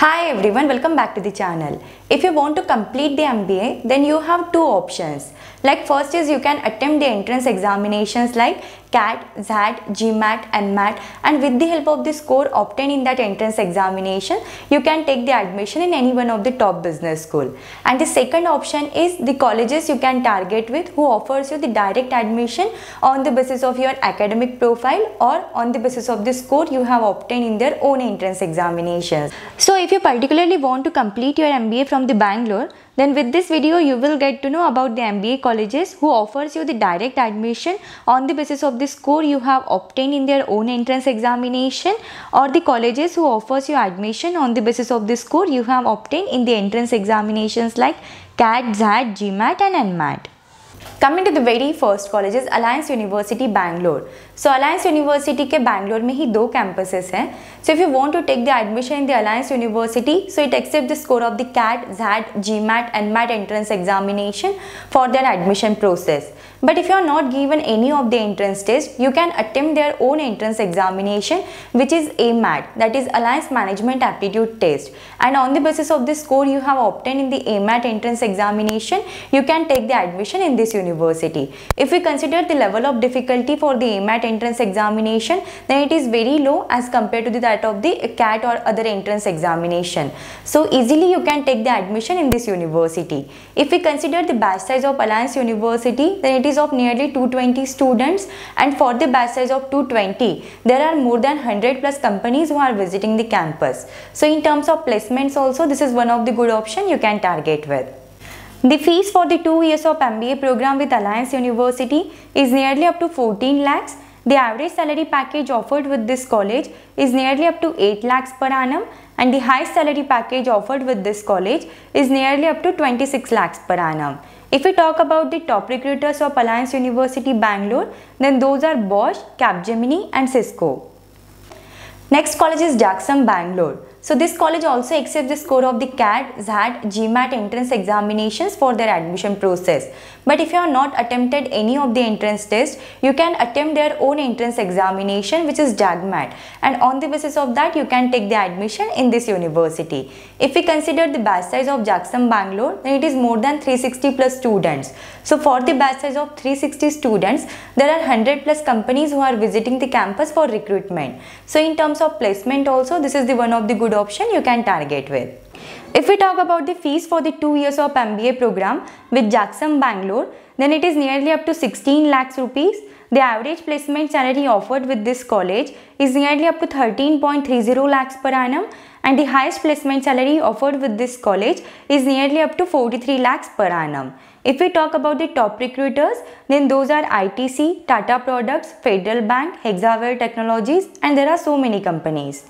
Hi everyone welcome back to the channel if you want to complete the mba then you have two options like first is you can attempt the entrance examinations like cat zat gmat and mat and with the help of the score obtained in that entrance examination you can take the admission in any one of the top business school and the second option is the colleges you can target with who offers you the direct admission on the basis of your academic profile or on the basis of the score you have obtained in their own entrance examinations so if you particularly want to complete your MBA from the Bangalore, then with this video you will get to know about the MBA colleges who offers you the direct admission on the basis of the score you have obtained in their own entrance examination or the colleges who offers you admission on the basis of the score you have obtained in the entrance examinations like CAT, ZAT, GMAT and NMAT. Coming to the very first colleges, Alliance University Bangalore. So Alliance University के बैंगलोर में ही दो campuses हैं so if you want to take the admission in the Alliance University so it accept the score of the CAT XAT GMAT and MAT entrance examination for their admission process but if you are not given any of the entrance test you can attempt their own entrance examination which is AMAT that is alliance management aptitude test and on the basis of the score you have obtain in the AMAT entrance examination you can take the admission in this university if you consider the level of difficulty for the AMAT entrance examination then it is very low as compared to the, that of the CAT or other entrance examination. So easily you can take the admission in this university. If we consider the batch size of Alliance University then it is of nearly 220 students and for the batch size of 220 there are more than 100 plus companies who are visiting the campus. So in terms of placements also this is one of the good option you can target with. The fees for the two years of MBA program with Alliance University is nearly up to 14 lakhs the average salary package offered with this college is nearly up to 8 lakhs per annum and the highest salary package offered with this college is nearly up to 26 lakhs per annum. If we talk about the top recruiters of Alliance University Bangalore, then those are Bosch, Capgemini and Cisco. Next college is Jackson Bangalore. So this college also accepts the score of the CAT, ZAT, GMAT entrance examinations for their admission process. But if you are not attempted any of the entrance test, you can attempt their own entrance examination which is DAGMAT and on the basis of that you can take the admission in this university. If we consider the batch size of Jackson Bangalore, then it is more than 360 plus students. So for the batch size of 360 students, there are 100 plus companies who are visiting the campus for recruitment. So in terms of placement also, this is the one of the good good option you can target with. If we talk about the fees for the 2 years of MBA program with Jackson Bangalore, then it is nearly up to 16 lakhs rupees. The average placement salary offered with this college is nearly up to 13.30 lakhs per annum and the highest placement salary offered with this college is nearly up to 43 lakhs per annum. If we talk about the top recruiters, then those are ITC, Tata Products, Federal Bank, Hexaware Technologies and there are so many companies.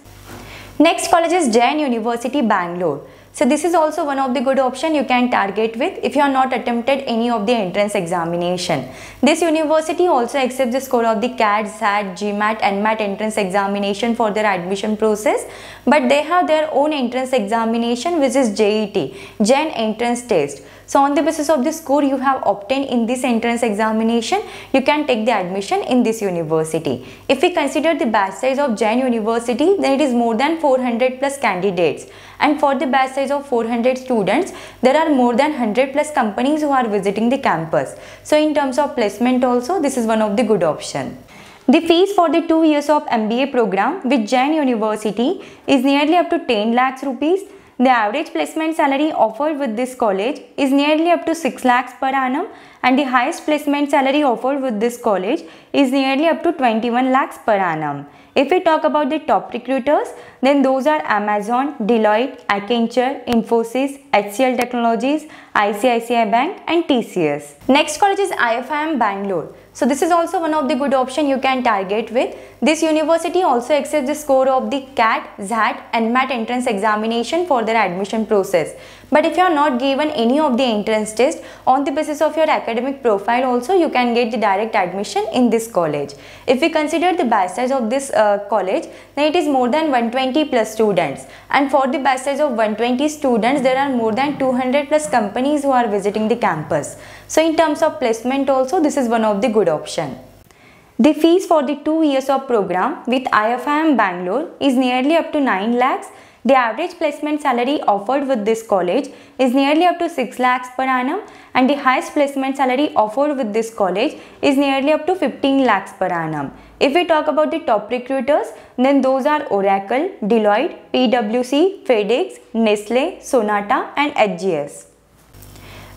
Next college is Jain University Bangalore. So this is also one of the good option you can target with if you are not attempted any of the entrance examination. This university also accepts the score of the CAT, SAT, GMAT and MAT entrance examination for their admission process but they have their own entrance examination which is JET, Jain Entrance Test. So on the basis of the score you have obtained in this entrance examination, you can take the admission in this university. If we consider the batch size of Jain University, then it is more than 400 plus candidates. And for the batch size of 400 students, there are more than 100 plus companies who are visiting the campus. So in terms of placement also, this is one of the good option. The fees for the two years of MBA program with Jain University is nearly up to 10 lakhs rupees the average placement salary offered with this college is nearly up to 6 lakhs per annum and the highest placement salary offered with this college is nearly up to 21 lakhs per annum. If we talk about the top recruiters, then those are Amazon, Deloitte, Accenture, Infosys, HCL Technologies, ICICI Bank and TCS. Next college is IFIM Bangalore. So this is also one of the good option you can target with. This university also accepts the score of the CAT, ZAT and MAT entrance examination for their admission process. But if you are not given any of the entrance test, on the basis of your academic profile also you can get the direct admission in this college. If we consider the batch size of this uh, college, then it is more than 120 plus students. And for the batch size of 120 students, there are more than 200 plus companies who are visiting the campus. So in terms of placement also, this is one of the good option. The fees for the two years of program with IFIM Bangalore is nearly up to 9 lakhs the average placement salary offered with this college is nearly up to 6 lakhs per annum and the highest placement salary offered with this college is nearly up to 15 lakhs per annum. If we talk about the top recruiters, then those are Oracle, Deloitte, PwC, FedEx, Nestle, Sonata and HGS.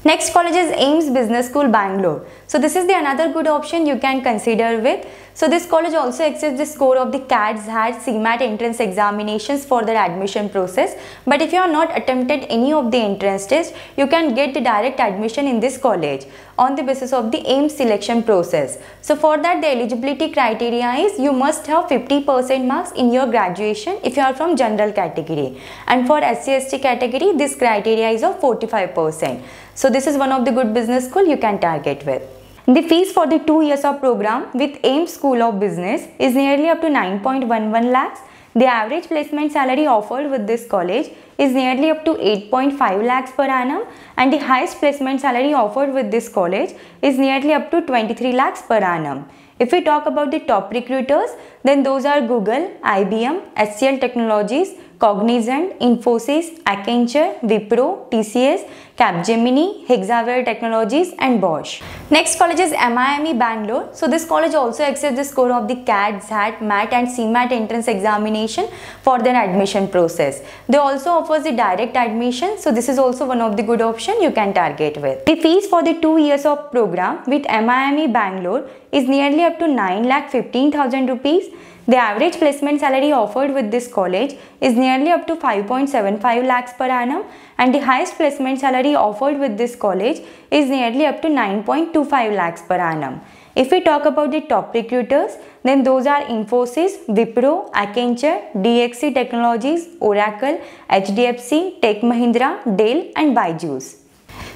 Next college is Ames Business School Bangalore. So this is the another good option you can consider with. So this college also accepts the score of the CATS, had CMAT entrance examinations for their admission process. But if you are not attempted any of the entrance tests, you can get the direct admission in this college on the basis of the AIM selection process. So for that the eligibility criteria is you must have 50% marks in your graduation if you are from general category. And for SCST category, this criteria is of 45%. So this is one of the good business school you can target with. The fees for the two years of program with AIM School of Business is nearly up to 9.11 lakhs. The average placement salary offered with this college is nearly up to 8.5 lakhs per annum and the highest placement salary offered with this college is nearly up to 23 lakhs per annum. If we talk about the top recruiters, then those are Google, IBM, HCL Technologies, Cognizant, Infosys, Accenture, Wipro, TCS, Capgemini, Hexaware Technologies and Bosch. Next college is MIME Bangalore. So this college also accepts the score of the CAT, SAT, MAT and CMAT entrance examination for their admission process. They also offers the direct admission. So this is also one of the good option you can target with. The fees for the two years of program with MIME Bangalore is nearly up to 9 lakh 15,000 rupees the average placement salary offered with this college is nearly up to 5.75 lakhs per annum and the highest placement salary offered with this college is nearly up to 9.25 lakhs per annum. If we talk about the top recruiters, then those are Infosys, Wipro, Accenture, DXC Technologies, Oracle, HDFC, Tech Mahindra, Dell and Byju's.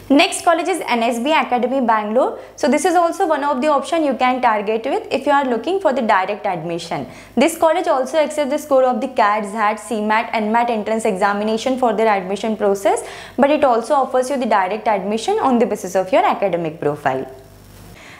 Next college is NSB Academy Bangalore. So this is also one of the option you can target with if you are looking for the direct admission. This college also accepts the score of the CAT, ZAT, CMAT and MAT entrance examination for their admission process but it also offers you the direct admission on the basis of your academic profile.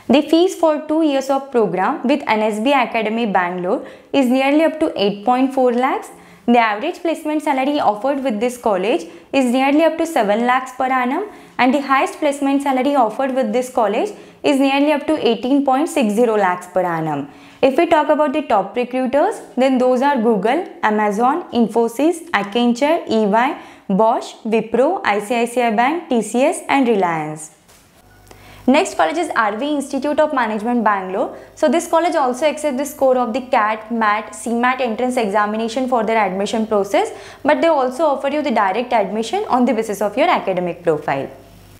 The fees for 2 years of program with NSB Academy Bangalore is nearly up to 8.4 lakhs the average placement salary offered with this college is nearly up to 7 lakhs per annum and the highest placement salary offered with this college is nearly up to 18.60 lakhs per annum. If we talk about the top recruiters, then those are Google, Amazon, Infosys, Accenture, EY, Bosch, Wipro, ICICI Bank, TCS and Reliance. Next college is RV Institute of Management Bangalore. So this college also accepts the score of the CAT, MAT, CMAT entrance examination for their admission process but they also offer you the direct admission on the basis of your academic profile.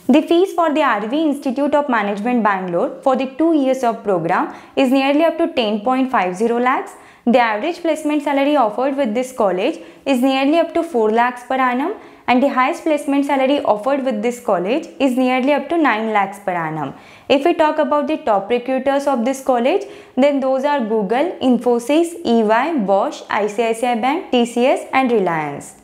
The fees for the RV Institute of Management Bangalore for the 2 years of program is nearly up to 10.50 lakhs. The average placement salary offered with this college is nearly up to 4 lakhs per annum and the highest placement salary offered with this college is nearly up to 9 lakhs per annum. If we talk about the top recruiters of this college, then those are Google, Infosys, EY, Bosch, ICICI Bank, TCS and Reliance.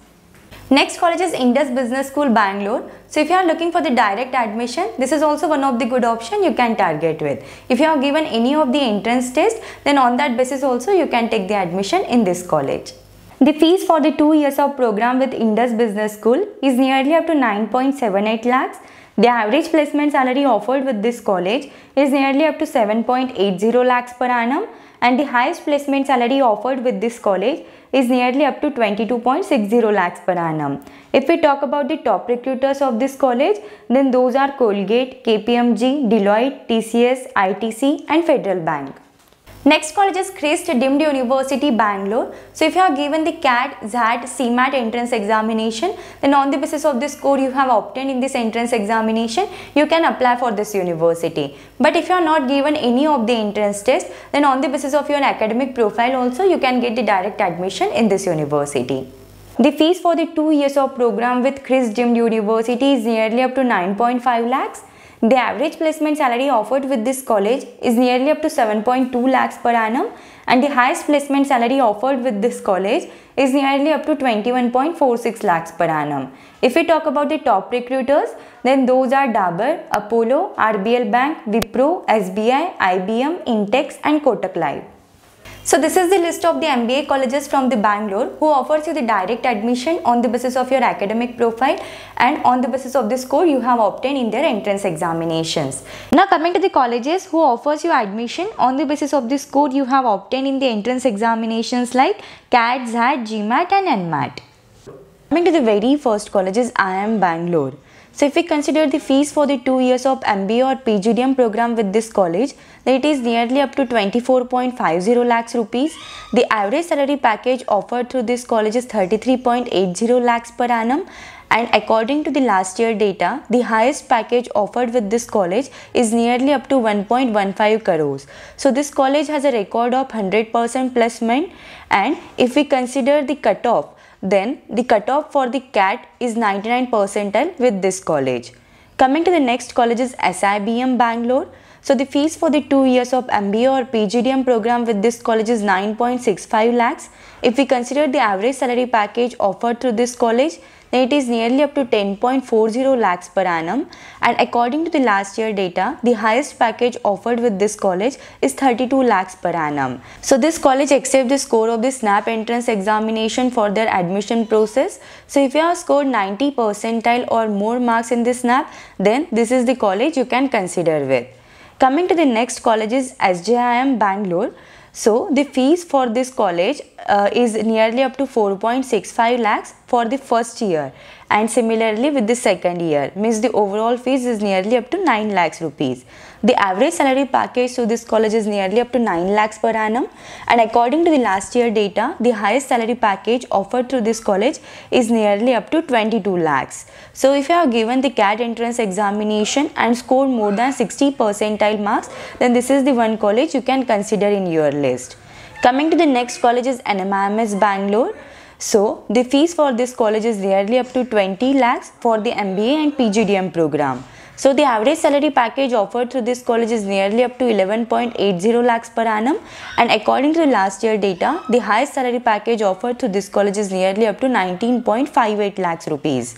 Next college is Indus Business School Bangalore. So if you are looking for the direct admission, this is also one of the good option you can target with. If you are given any of the entrance test, then on that basis also you can take the admission in this college. The fees for the two years of program with Indus Business School is nearly up to 9.78 lakhs. The average placement salary offered with this college is nearly up to 7.80 lakhs per annum and the highest placement salary offered with this college is nearly up to 22.60 lakhs per annum. If we talk about the top recruiters of this college, then those are Colgate, KPMG, Deloitte, TCS, ITC and Federal Bank. Next college is Christ Dimmed University, Bangalore. So if you are given the CAT, ZAT, CMAT entrance examination, then on the basis of the score you have obtained in this entrance examination, you can apply for this university. But if you are not given any of the entrance test, then on the basis of your academic profile also, you can get the direct admission in this university. The fees for the two years of program with Chris Dimmed University is nearly up to 9.5 lakhs the average placement salary offered with this college is nearly up to 7.2 lakhs per annum and the highest placement salary offered with this college is nearly up to 21.46 lakhs per annum. If we talk about the top recruiters, then those are Dabur, Apollo, RBL Bank, Wipro, SBI, IBM, Intex and Kotak Life. So this is the list of the MBA colleges from the Bangalore who offers you the direct admission on the basis of your academic profile and on the basis of the score you have obtained in their entrance examinations. Now coming to the colleges who offers you admission on the basis of the score you have obtained in the entrance examinations like CAT, ZAT, GMAT and NMAT. Coming to the very first college is IIM Bangalore. So if we consider the fees for the two years of MBA or PGDM program with this college, then it is nearly up to 24.50 lakhs rupees. The average salary package offered through this college is 33.80 lakhs per annum and according to the last year data, the highest package offered with this college is nearly up to 1.15 crores. So this college has a record of 100% plus men and if we consider the cutoff then the cutoff for the CAT is 99 percentile with this college. Coming to the next college is SIBM Bangalore. So the fees for the 2 years of MBA or PGDM program with this college is 9.65 lakhs. If we consider the average salary package offered through this college, then it is nearly up to 10.40 lakhs per annum and according to the last year data, the highest package offered with this college is 32 lakhs per annum. So this college accepts the score of the SNAP entrance examination for their admission process. So if you have scored 90 percentile or more marks in the SNAP, then this is the college you can consider with. Coming to the next college is SJIM Bangalore. So the fees for this college uh, is nearly up to 4.65 lakhs for the first year and similarly with the second year means the overall fees is nearly up to 9 lakhs rupees the average salary package to this college is nearly up to 9 lakhs per annum and according to the last year data the highest salary package offered through this college is nearly up to 22 lakhs so if you have given the cat entrance examination and scored more than 60 percentile marks then this is the one college you can consider in your list Coming to the next college is NMIMS Bangalore. So the fees for this college is nearly up to 20 lakhs for the MBA and PGDM program. So the average salary package offered through this college is nearly up to 11.80 lakhs per annum and according to the last year data, the highest salary package offered through this college is nearly up to 19.58 lakhs rupees.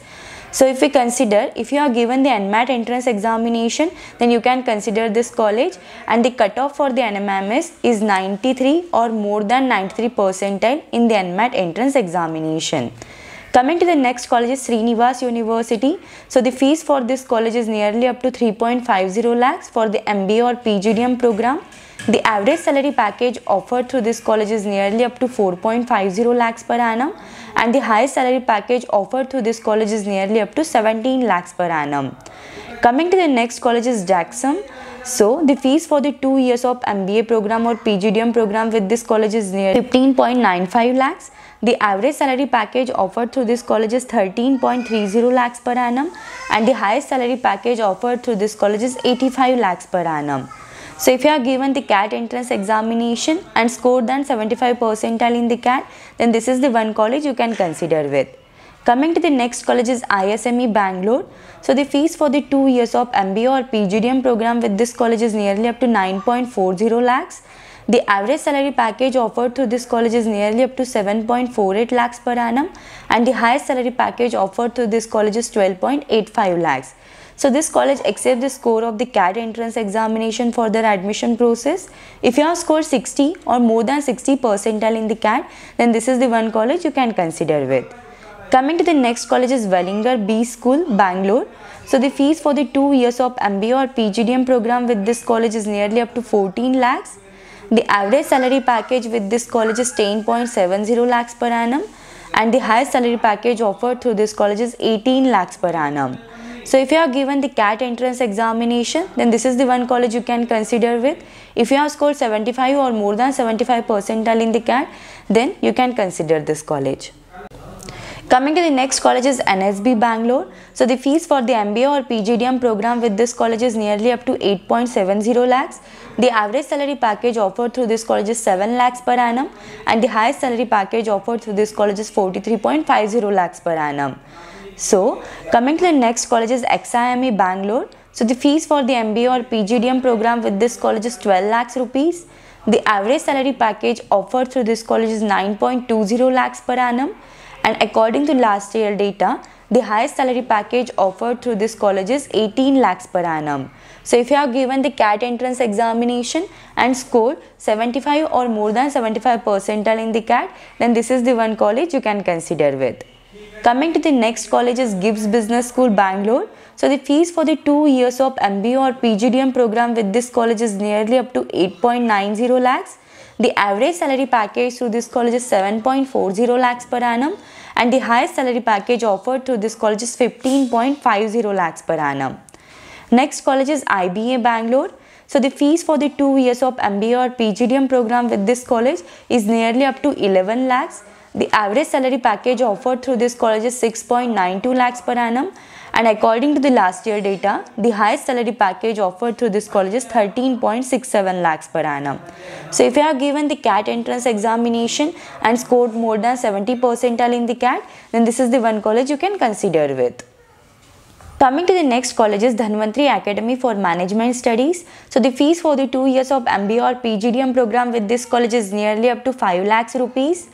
So if we consider, if you are given the NMAT entrance examination, then you can consider this college and the cutoff for the NMMS is 93 or more than 93 percentile in the NMAT entrance examination. Coming to the next college is Srinivas University. So the fees for this college is nearly up to 3.50 lakhs for the MBA or PGDM program. The average salary package offered through this college is nearly up to 4.50 lakhs per annum and the highest salary package offered through this college is nearly up to 17 lakhs per annum. Coming to the next college is Jackson. So the fees for the two years of MBA program or PGDM program with this college is near 15.95 lakhs. The average salary package offered through this college is 13.30 lakhs per annum and the highest salary package offered through this college is 85 lakhs per annum. So if you are given the CAT entrance examination and scored than 75 percentile in the CAT, then this is the one college you can consider with. Coming to the next college is ISME Bangalore. So the fees for the 2 years of MBA or PGDM program with this college is nearly up to 9.40 lakhs. The average salary package offered through this college is nearly up to 7.48 lakhs per annum and the highest salary package offered through this college is 12.85 lakhs. So this college accepts the score of the CAT entrance examination for their admission process. If you have scored 60 or more than 60 percentile in the CAT, then this is the one college you can consider with. Coming to the next college is Wellinger B School, Bangalore. So the fees for the two years of MBA or PGDM program with this college is nearly up to 14 lakhs. The average salary package with this college is 10.70 lakhs per annum and the highest salary package offered through this college is 18 lakhs per annum. So if you are given the CAT entrance examination, then this is the one college you can consider with. If you have scored 75 or more than 75 percentile in the CAT, then you can consider this college. Coming to the next college is NSB Bangalore. So the fees for the MBA or PGDM program with this college is nearly up to 8.70 lakhs. The average salary package offered through this college is 7 lakhs per annum and the highest salary package offered through this college is 43.50 lakhs per annum. So coming to the next college is XIME Bangalore. So the fees for the MBA or PGDM program with this college is 12 lakhs rupees. The average salary package offered through this college is 9.20 lakhs per annum and according to last year data, the highest salary package offered through this college is 18 lakhs per annum. So if you are given the CAT entrance examination and score 75 or more than 75 percentile in the CAT, then this is the one college you can consider with. Coming to the next college is Gibbs Business School, Bangalore. So the fees for the two years of MBA or PGDM program with this college is nearly up to 8.90 lakhs. The average salary package through this college is 7.40 lakhs per annum and the highest salary package offered through this college is 15.50 lakhs per annum. Next college is IBA Bangalore. So the fees for the two years of MBA or PGDM program with this college is nearly up to 11 lakhs. The average salary package offered through this college is 6.92 lakhs per annum and according to the last year data, the highest salary package offered through this college is 13.67 lakhs per annum. So if you are given the CAT entrance examination and scored more than 70 percentile in the CAT, then this is the one college you can consider with. Coming to the next college is Dhanvantri Academy for Management Studies. So the fees for the two years of MBA or PGDM program with this college is nearly up to 5 lakhs rupees.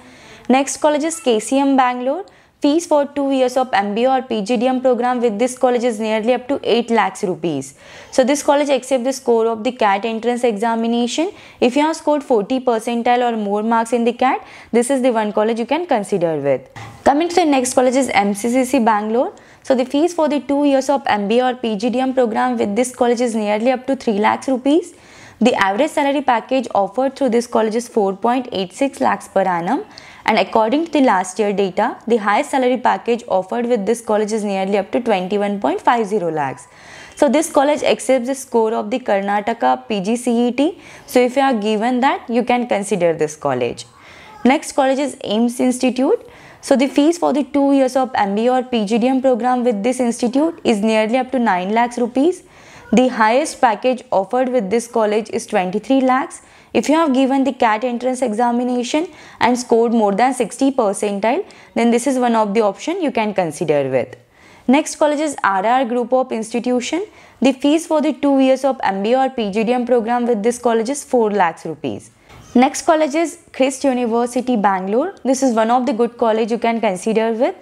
Next college is KCM Bangalore. Fees for 2 years of MBA or PGDM program with this college is nearly up to 8 lakhs rupees. So this college accepts the score of the CAT entrance examination. If you have scored 40 percentile or more marks in the CAT, this is the one college you can consider with. Coming to the next college is MCCC Bangalore. So the fees for the 2 years of MBA or PGDM program with this college is nearly up to 3 lakhs rupees. The average salary package offered through this college is 4.86 lakhs per annum and according to the last year data, the highest salary package offered with this college is nearly up to 21.50 lakhs. So this college accepts the score of the Karnataka PGCET. So if you are given that, you can consider this college. Next college is Ames Institute. So the fees for the two years of MBA or PGDM program with this institute is nearly up to 9 lakhs rupees the highest package offered with this college is 23 lakhs. If you have given the CAT entrance examination and scored more than 60 percentile, then this is one of the option you can consider with. Next college is RR Group of Institution. The fees for the 2 years of MBA or PGDM program with this college is 4 lakhs rupees. Next college is Christ University Bangalore. This is one of the good college you can consider with.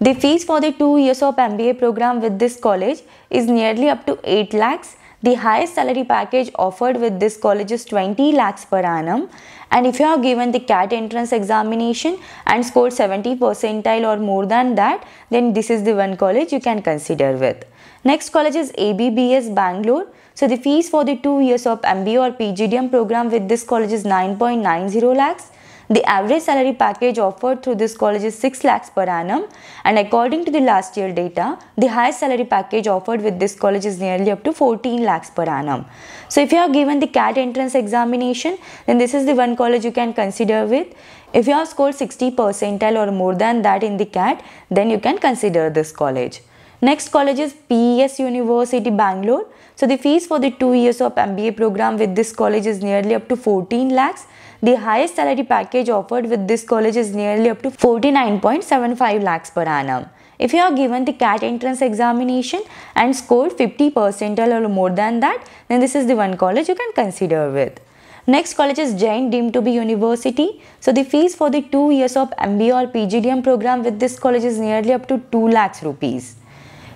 The fees for the two years of MBA program with this college is nearly up to 8 lakhs. The highest salary package offered with this college is 20 lakhs per annum. And if you are given the CAT entrance examination and scored 70 percentile or more than that, then this is the one college you can consider with. Next college is ABBS Bangalore. So the fees for the two years of MBA or PGDM program with this college is 9.90 lakhs. The average salary package offered through this college is 6 lakhs per annum and according to the last year data, the highest salary package offered with this college is nearly up to 14 lakhs per annum. So if you are given the CAT entrance examination, then this is the one college you can consider with. If you have scored 60 percentile or more than that in the CAT, then you can consider this college. Next college is PES University Bangalore. So the fees for the two years of MBA program with this college is nearly up to 14 lakhs the highest salary package offered with this college is nearly up to 49.75 lakhs per annum. If you are given the CAT entrance examination and scored 50% or more than that, then this is the one college you can consider with. Next college is Jain deemed to be university. So the fees for the two years of MBA or PGDM program with this college is nearly up to 2 lakhs rupees.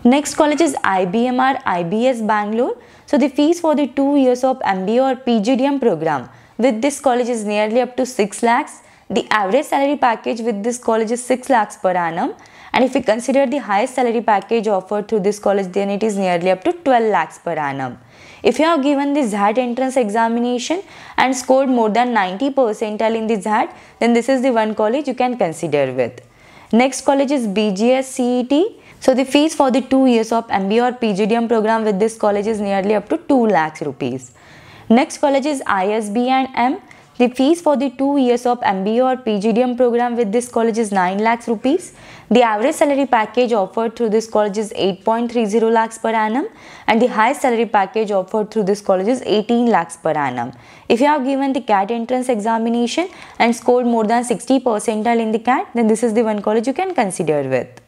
Next college is IBMR IBS Bangalore. So the fees for the two years of MBA or PGDM program with this college is nearly up to 6 lakhs. The average salary package with this college is 6 lakhs per annum. And if we consider the highest salary package offered through this college, then it is nearly up to 12 lakhs per annum. If you have given the ZAT entrance examination and scored more than 90 percentile in the ZAT, then this is the one college you can consider with. Next college is BGS CET. So the fees for the two years of MBA or PGDM program with this college is nearly up to 2 lakhs rupees. Next college is ISB and M. The fees for the 2 years of MBA or PGDM program with this college is 9 lakhs rupees. The average salary package offered through this college is 8.30 lakhs per annum and the highest salary package offered through this college is 18 lakhs per annum. If you have given the CAT entrance examination and scored more than 60 percentile in the CAT then this is the one college you can consider with.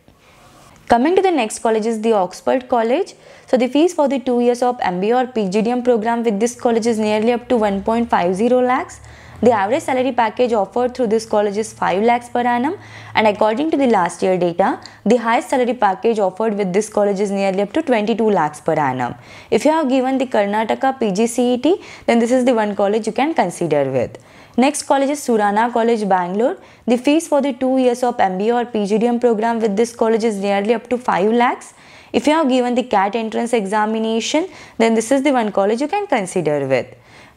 Coming to the next college is the Oxford College. So the fees for the two years of MBA or PGDM program with this college is nearly up to 1.50 lakhs. The average salary package offered through this college is 5 lakhs per annum and according to the last year data, the highest salary package offered with this college is nearly up to 22 lakhs per annum. If you have given the Karnataka PGCET, then this is the one college you can consider with. Next college is Surana College, Bangalore. The fees for the two years of MBA or PGDM program with this college is nearly up to 5 lakhs. If you have given the CAT entrance examination, then this is the one college you can consider with.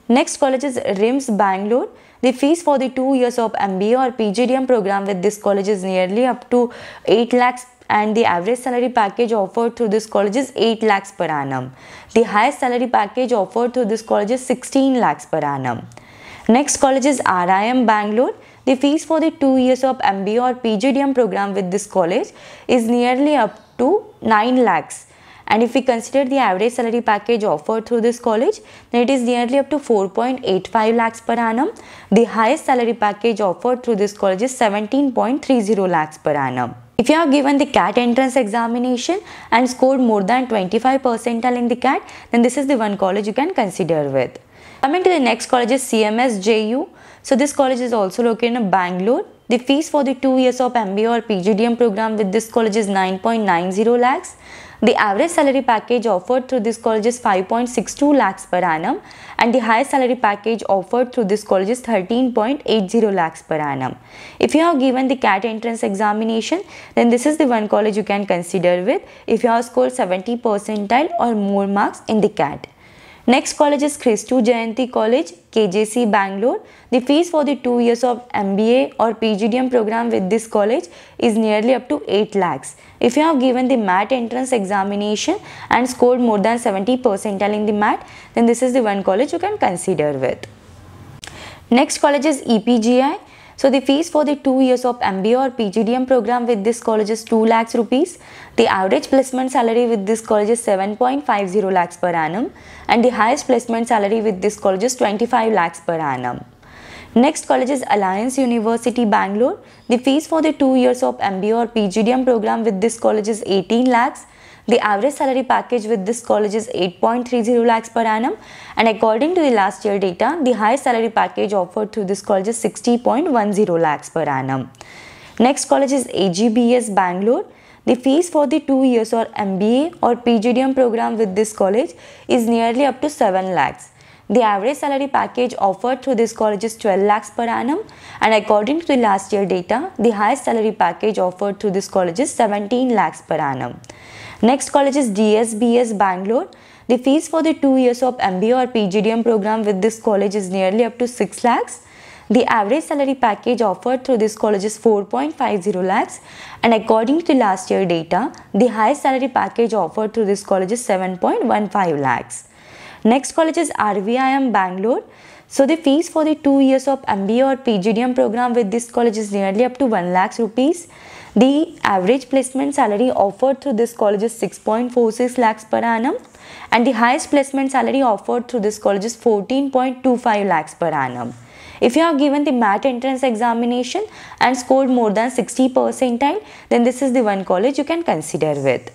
Next college is RIMS Bangalore. The fees for the two years of MBA or PGDM program with this college is nearly up to 8 lakhs and the average salary package offered through this college is 8 lakhs per annum. The highest salary package offered through this college is 16 lakhs per annum. Next college is RIM Bangalore. The fees for the two years of MBA or PGDM program with this college is nearly up to 9 lakhs. And if we consider the average salary package offered through this college, then it is nearly up to 4.85 lakhs per annum. The highest salary package offered through this college is 17.30 lakhs per annum. If you are given the CAT entrance examination and scored more than 25 percentile in the CAT, then this is the one college you can consider with. Coming to the next college is CMSJU. So this college is also located in Bangalore. The fees for the two years of MBA or PGDM program with this college is 9.90 lakhs. The average salary package offered through this college is 5.62 lakhs per annum and the highest salary package offered through this college is 13.80 lakhs per annum. If you have given the CAT entrance examination, then this is the one college you can consider with if you have scored 70 percentile or more marks in the CAT. Next college is Christu Jayanti College, KJC Bangalore. The fees for the 2 years of MBA or PGDM program with this college is nearly up to 8 lakhs. If you have given the MAT entrance examination and scored more than 70 percentile in the MAT, then this is the one college you can consider with. Next college is EPGI. So the fees for the two years of MBA or PGDM program with this college is 2 lakhs rupees. The average placement salary with this college is 7.50 lakhs per annum and the highest placement salary with this college is 25 lakhs per annum. Next college is Alliance University Bangalore. The fees for the two years of MBA or PGDM program with this college is 18 lakhs the average salary package with this college is 8.30 lakhs per annum and according to the last year data, the highest salary package offered through this college is 60.10 lakhs per annum. Next college is AGBS Bangalore. The fees for the 2 years or MBA or PGDM program with this college is nearly up to 7 lakhs. The average salary package offered through this college is 12 lakhs per annum and according to the last year data, the highest salary package offered through this college is 17 lakhs per annum. Next college is DSBS Bangalore. The fees for the two years of MBA or PGDM program with this college is nearly up to 6 lakhs. The average salary package offered through this college is 4.50 lakhs and according to last year data, the highest salary package offered through this college is 7.15 lakhs. Next college is RVIM Bangalore. So the fees for the two years of MBA or PGDM program with this college is nearly up to 1 lakhs rupees. The average placement salary offered through this college is 6.46 lakhs per annum and the highest placement salary offered through this college is 14.25 lakhs per annum. If you have given the MAT entrance examination and scored more than 60 percentile, then this is the one college you can consider with.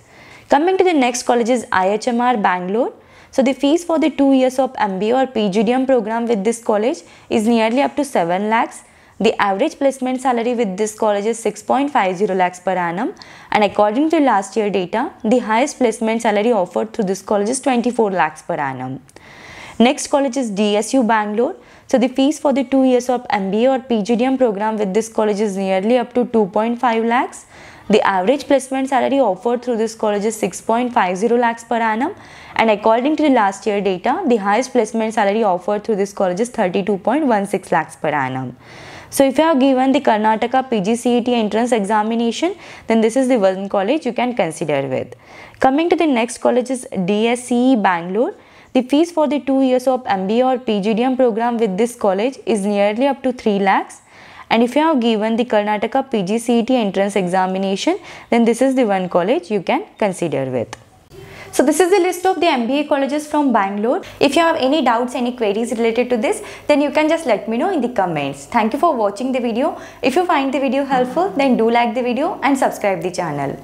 Coming to the next college is IHMR Bangalore. So the fees for the 2 years of MBA or PGDM program with this college is nearly up to 7 lakhs the average placement salary with this college is 6.50 lakhs per annum and according to last year data, the highest placement salary offered through this college is 24 lakhs per annum. Next college is DSU Bangalore. So the fees for the two years of MBA or PGDM program with this college is nearly up to 2.5 lakhs. The average placement salary offered through this college is 6.50 lakhs per annum and according to the last year data, the highest placement salary offered through this college is 32.16 lakhs per annum. So if you have given the Karnataka PGCET entrance examination, then this is the one college you can consider with. Coming to the next college is DSCE Bangalore. The fees for the two years of MBA or PGDM program with this college is nearly up to 3 lakhs. And if you have given the Karnataka PGCET entrance examination, then this is the one college you can consider with. So this is the list of the MBA colleges from Bangalore. If you have any doubts, any queries related to this, then you can just let me know in the comments. Thank you for watching the video. If you find the video helpful, then do like the video and subscribe the channel.